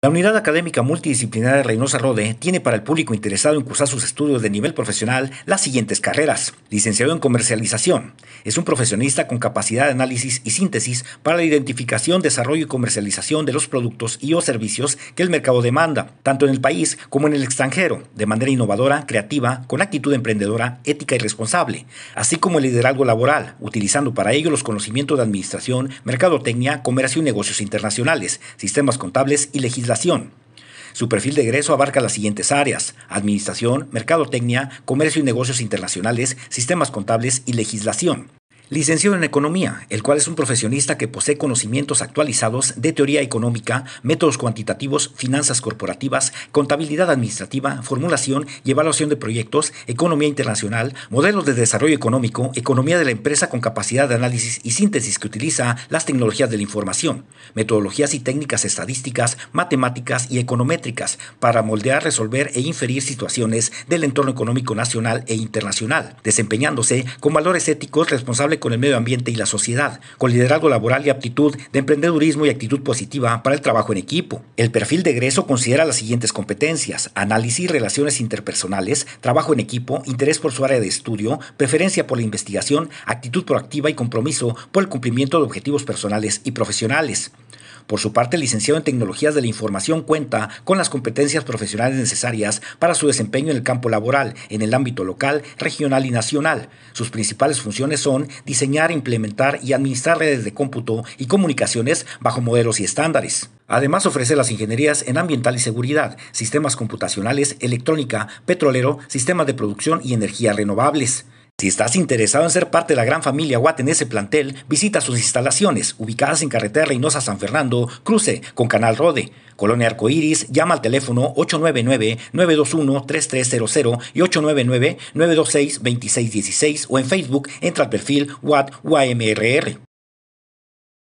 La Unidad Académica Multidisciplinaria Reynosa Rode tiene para el público interesado en cursar sus estudios de nivel profesional las siguientes carreras. Licenciado en Comercialización. Es un profesionista con capacidad de análisis y síntesis para la identificación, desarrollo y comercialización de los productos y o servicios que el mercado demanda, tanto en el país como en el extranjero, de manera innovadora, creativa, con actitud emprendedora, ética y responsable, así como el liderazgo laboral, utilizando para ello los conocimientos de administración, mercadotecnia, comercio y negocios internacionales, sistemas contables y legislación legislación. Su perfil de egreso abarca las siguientes áreas, administración, mercadotecnia, comercio y negocios internacionales, sistemas contables y legislación. Licenciado en Economía, el cual es un profesionista que posee conocimientos actualizados de teoría económica, métodos cuantitativos, finanzas corporativas, contabilidad administrativa, formulación y evaluación de proyectos, economía internacional, modelos de desarrollo económico, economía de la empresa con capacidad de análisis y síntesis que utiliza las tecnologías de la información, metodologías y técnicas estadísticas, matemáticas y econométricas para moldear, resolver e inferir situaciones del entorno económico nacional e internacional, desempeñándose con valores éticos responsables con el medio ambiente y la sociedad, con liderazgo laboral y aptitud de emprendedurismo y actitud positiva para el trabajo en equipo. El perfil de egreso considera las siguientes competencias, análisis y relaciones interpersonales, trabajo en equipo, interés por su área de estudio, preferencia por la investigación, actitud proactiva y compromiso por el cumplimiento de objetivos personales y profesionales. Por su parte, el licenciado en Tecnologías de la Información cuenta con las competencias profesionales necesarias para su desempeño en el campo laboral, en el ámbito local, regional y nacional. Sus principales funciones son diseñar, implementar y administrar redes de cómputo y comunicaciones bajo modelos y estándares. Además ofrece las ingenierías en ambiental y seguridad, sistemas computacionales, electrónica, petrolero, sistemas de producción y energías renovables. Si estás interesado en ser parte de la gran familia Watt en ese plantel, visita sus instalaciones, ubicadas en carretera Reynosa San Fernando, cruce con Canal Rode, Colonia Arcoiris, llama al teléfono 899-921-3300 y 899-926-2616 o en Facebook entra al perfil Watt YMRR.